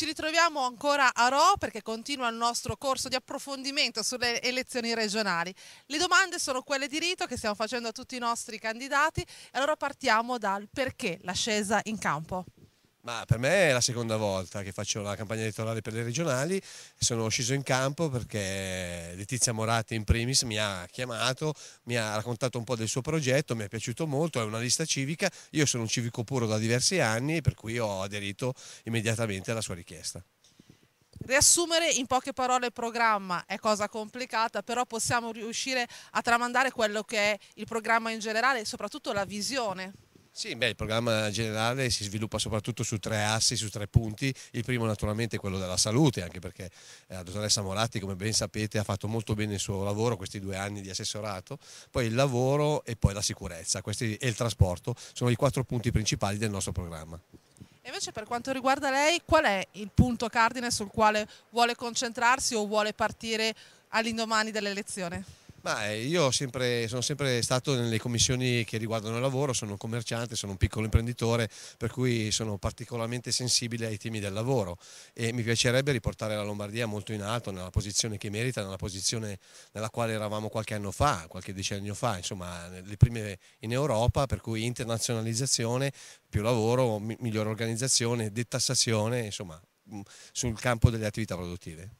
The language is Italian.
Ci ritroviamo ancora a Ro perché continua il nostro corso di approfondimento sulle elezioni regionali. Le domande sono quelle di rito che stiamo facendo a tutti i nostri candidati. Allora partiamo dal perché l'ascesa in campo. Ma per me è la seconda volta che faccio la campagna elettorale per le regionali. Sono sceso in campo perché Letizia Moratti in primis mi ha chiamato, mi ha raccontato un po' del suo progetto, mi è piaciuto molto, è una lista civica. Io sono un civico puro da diversi anni, per cui ho aderito immediatamente alla sua richiesta. Riassumere in poche parole il programma è cosa complicata, però possiamo riuscire a tramandare quello che è il programma in generale e soprattutto la visione sì, beh, il programma generale si sviluppa soprattutto su tre assi, su tre punti. Il primo naturalmente è quello della salute, anche perché eh, la dottoressa Moratti, come ben sapete, ha fatto molto bene il suo lavoro questi due anni di assessorato, poi il lavoro e poi la sicurezza questi, e il trasporto sono i quattro punti principali del nostro programma. E invece per quanto riguarda lei, qual è il punto cardine sul quale vuole concentrarsi o vuole partire all'indomani dell'elezione? Ma eh, io sempre, sono sempre stato nelle commissioni che riguardano il lavoro, sono un commerciante, sono un piccolo imprenditore, per cui sono particolarmente sensibile ai temi del lavoro e mi piacerebbe riportare la Lombardia molto in alto, nella posizione che merita, nella posizione nella quale eravamo qualche anno fa, qualche decennio fa, insomma le prime in Europa, per cui internazionalizzazione, più lavoro, migliore organizzazione, detassazione, insomma mm, sul campo delle attività produttive.